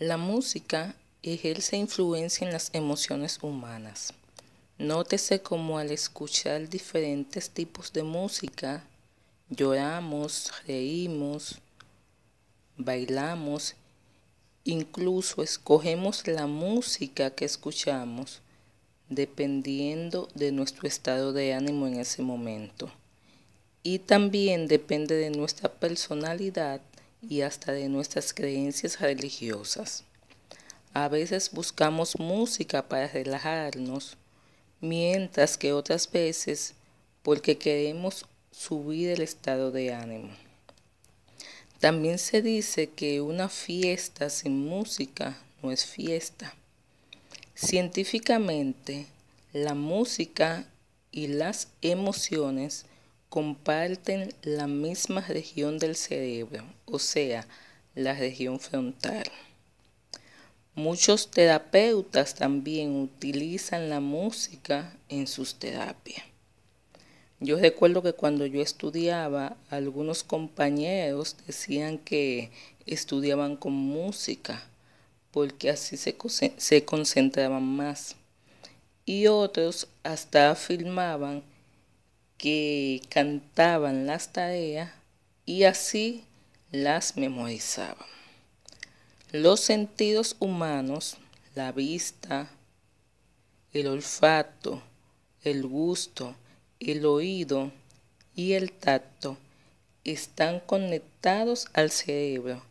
La música ejerce influencia en las emociones humanas. Nótese cómo al escuchar diferentes tipos de música, lloramos, reímos, bailamos, incluso escogemos la música que escuchamos dependiendo de nuestro estado de ánimo en ese momento. Y también depende de nuestra personalidad y hasta de nuestras creencias religiosas. A veces buscamos música para relajarnos, mientras que otras veces porque queremos subir el estado de ánimo. También se dice que una fiesta sin música no es fiesta. Científicamente, la música y las emociones comparten la misma región del cerebro, o sea, la región frontal. Muchos terapeutas también utilizan la música en sus terapias. Yo recuerdo que cuando yo estudiaba, algunos compañeros decían que estudiaban con música, porque así se, se concentraban más. Y otros hasta afirmaban que cantaban las tareas y así las memorizaban. Los sentidos humanos, la vista, el olfato, el gusto, el oído y el tacto están conectados al cerebro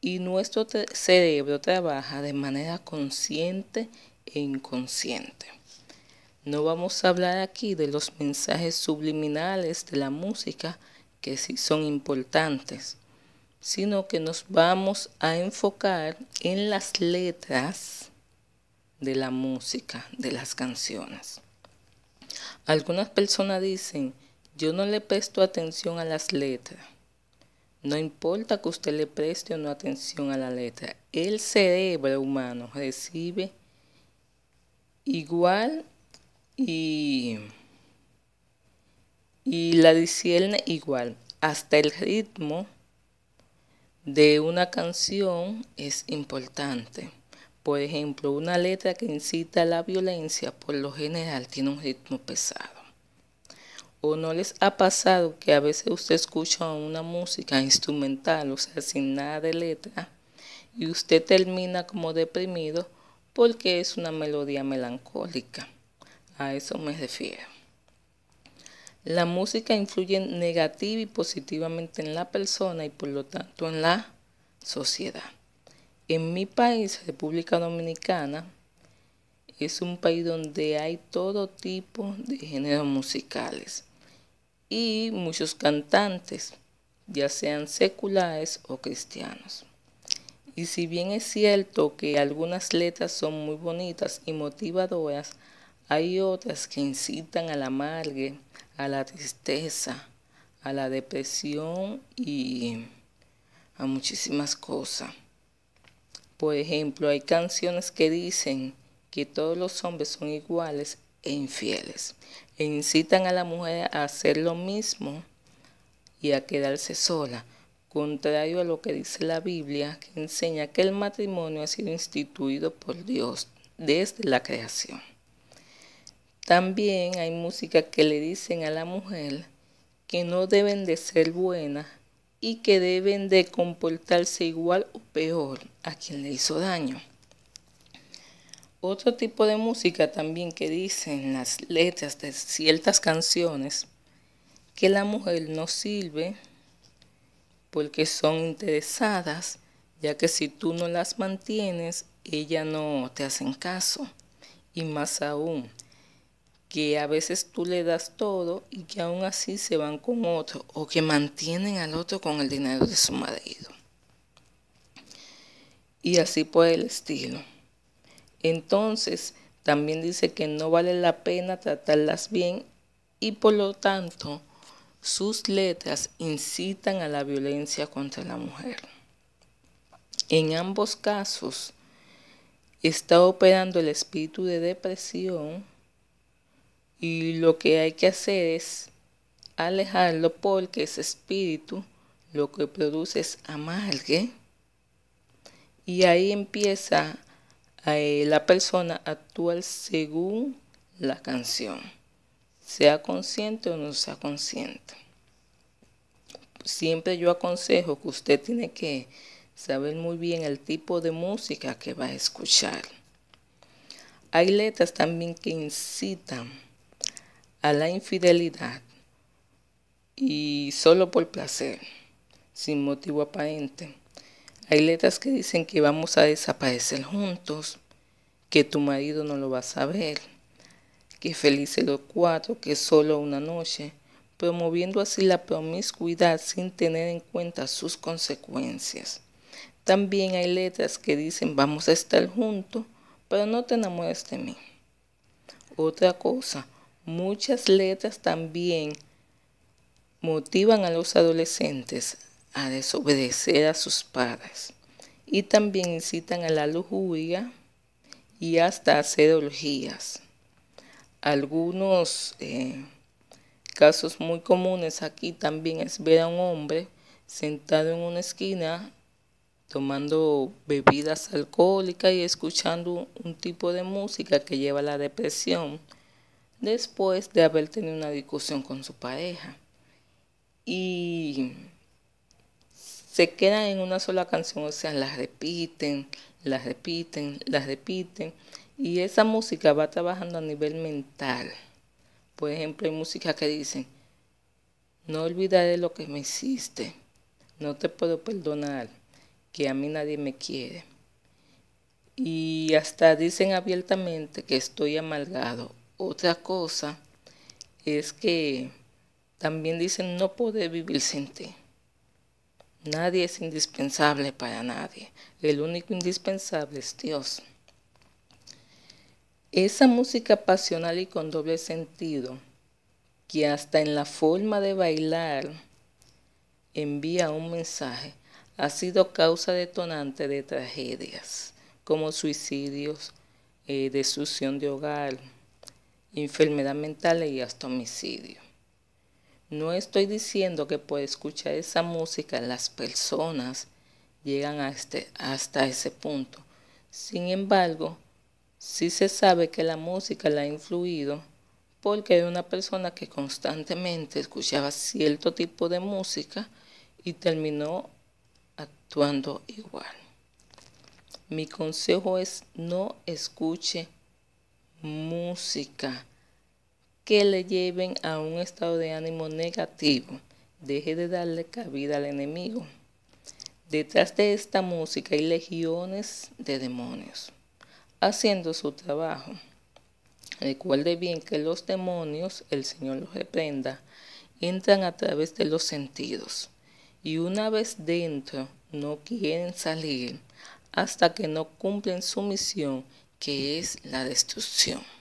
y nuestro cerebro trabaja de manera consciente e inconsciente. No vamos a hablar aquí de los mensajes subliminales de la música, que sí son importantes, sino que nos vamos a enfocar en las letras de la música, de las canciones. Algunas personas dicen, yo no le presto atención a las letras. No importa que usted le preste o no atención a la letra. El cerebro humano recibe igual y, y la disierne igual. Hasta el ritmo de una canción es importante. Por ejemplo, una letra que incita a la violencia por lo general tiene un ritmo pesado. ¿O no les ha pasado que a veces usted escucha una música instrumental, o sea, sin nada de letra, y usted termina como deprimido porque es una melodía melancólica? A eso me refiero. La música influye negativa y positivamente en la persona y por lo tanto en la sociedad. En mi país, República Dominicana, es un país donde hay todo tipo de géneros musicales y muchos cantantes, ya sean seculares o cristianos. Y si bien es cierto que algunas letras son muy bonitas y motivadoras, hay otras que incitan al amargue, a la tristeza, a la depresión y a muchísimas cosas. Por ejemplo, hay canciones que dicen que todos los hombres son iguales e infieles. E incitan a la mujer a hacer lo mismo y a quedarse sola, contrario a lo que dice la Biblia, que enseña que el matrimonio ha sido instituido por Dios desde la creación. También hay música que le dicen a la mujer que no deben de ser buenas y que deben de comportarse igual o peor a quien le hizo daño. Otro tipo de música también que dicen las letras de ciertas canciones que la mujer no sirve porque son interesadas, ya que si tú no las mantienes, ella no te hacen caso. Y más aún, que a veces tú le das todo y que aún así se van con otro o que mantienen al otro con el dinero de su marido. Y así por el estilo. Entonces, también dice que no vale la pena tratarlas bien y por lo tanto sus letras incitan a la violencia contra la mujer. En ambos casos está operando el espíritu de depresión y lo que hay que hacer es alejarlo porque ese espíritu lo que produce es amargue. Y ahí empieza eh, la persona a actuar según la canción, sea consciente o no sea consciente. Siempre yo aconsejo que usted tiene que saber muy bien el tipo de música que va a escuchar. Hay letras también que incitan a la infidelidad y solo por placer, sin motivo aparente. Hay letras que dicen que vamos a desaparecer juntos, que tu marido no lo va a saber, que felices los cuatro, que solo una noche, promoviendo así la promiscuidad sin tener en cuenta sus consecuencias. También hay letras que dicen vamos a estar juntos, pero no te enamores de mí. Otra cosa, Muchas letras también motivan a los adolescentes a desobedecer a sus padres y también incitan a la lujuria y hasta hacer orgías. Algunos eh, casos muy comunes aquí también es ver a un hombre sentado en una esquina tomando bebidas alcohólicas y escuchando un tipo de música que lleva a la depresión después de haber tenido una discusión con su pareja. Y se quedan en una sola canción, o sea, las repiten, las repiten, las repiten. Y esa música va trabajando a nivel mental. Por ejemplo, hay música que dicen, no olvidaré lo que me hiciste, no te puedo perdonar, que a mí nadie me quiere. Y hasta dicen abiertamente que estoy amargado otra cosa es que también dicen no poder vivir sin ti. Nadie es indispensable para nadie. El único indispensable es Dios. Esa música pasional y con doble sentido, que hasta en la forma de bailar envía un mensaje, ha sido causa detonante de tragedias como suicidios, eh, destrucción de hogar, enfermedad mental y hasta homicidio. No estoy diciendo que por escuchar esa música las personas llegan a este, hasta ese punto. Sin embargo, sí se sabe que la música la ha influido porque era una persona que constantemente escuchaba cierto tipo de música y terminó actuando igual. Mi consejo es no escuche música que le lleven a un estado de ánimo negativo. Deje de darle cabida al enemigo. Detrás de esta música hay legiones de demonios haciendo su trabajo. Recuerde bien que los demonios, el Señor los reprenda, entran a través de los sentidos y una vez dentro no quieren salir hasta que no cumplen su misión que es la destrucción.